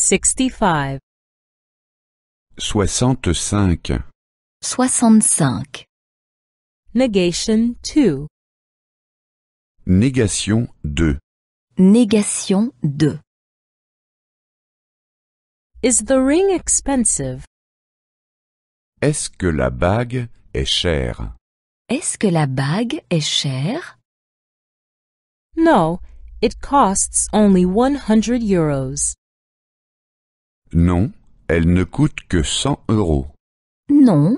65 65 65 Negation 2 Négation 2 Négation 2 Is the ring expensive? Est-ce que la bague est chère? Est-ce que la bague est chère? No, it costs only 100 euros. Non, elle ne coûte que 100 euros. Non,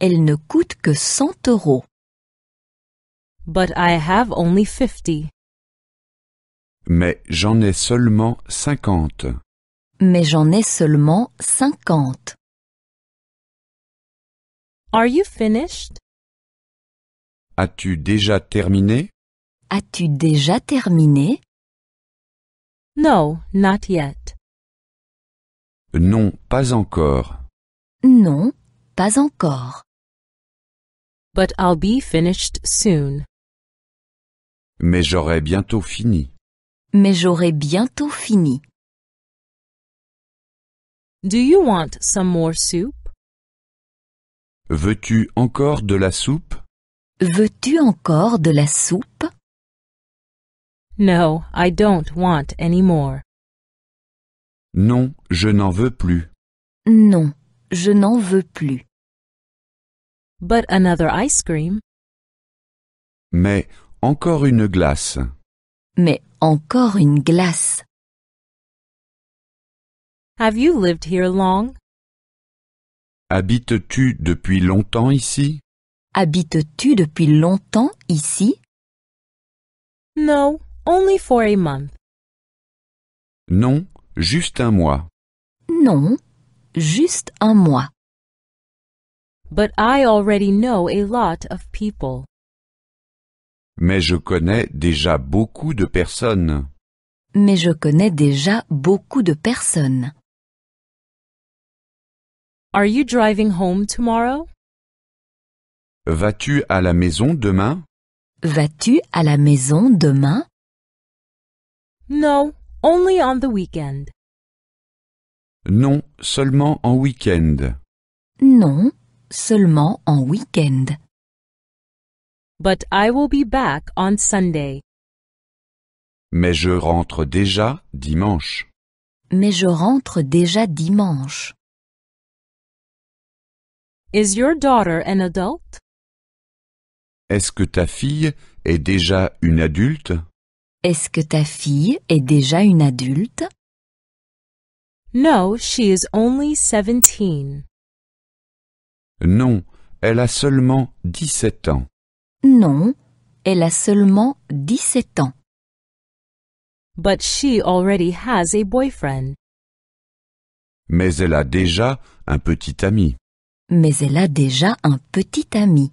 elle ne coûte que 100 euros. But I have only 50. Mais j'en ai seulement 50. Mais j'en ai seulement 50. Are you finished? As-tu déjà terminé? As-tu déjà terminé? No, not yet. Non, pas encore. Non, pas encore. But I'll be finished soon. Mais j'aurai bientôt fini. Mais j'aurai bientôt fini. Do you want some more soup? Veux-tu encore de la soupe? Veux-tu encore de la soupe? No, I don't want any more. Non, je n'en veux plus. Non, je n'en veux plus. But another ice cream. Mais encore une glace. Mais encore une glace. Have you lived here long? Habites-tu depuis longtemps ici? Habites-tu depuis longtemps ici? No, only for a month. Non, Juste un mois. Non, juste un mois. But I already know a lot of people. Mais je connais déjà beaucoup de personnes. Mais je connais déjà beaucoup de personnes. Are you driving home tomorrow? Vas-tu à la maison demain? Vas-tu à la maison demain? No, Only on the weekend. Non, seulement en week-end. Non, seulement en week-end. But I will be back on Sunday. Mais je rentre déjà dimanche. Mais je rentre déjà dimanche. Is your daughter an adult? Est-ce que ta fille est déjà une adulte? Est-ce que ta fille est déjà une adulte? No, she is only 17. Non, elle a seulement dix-sept ans. Non, elle a seulement dix-sept ans. But she already has a boyfriend. Mais elle a déjà un petit ami. Mais elle a déjà un petit ami.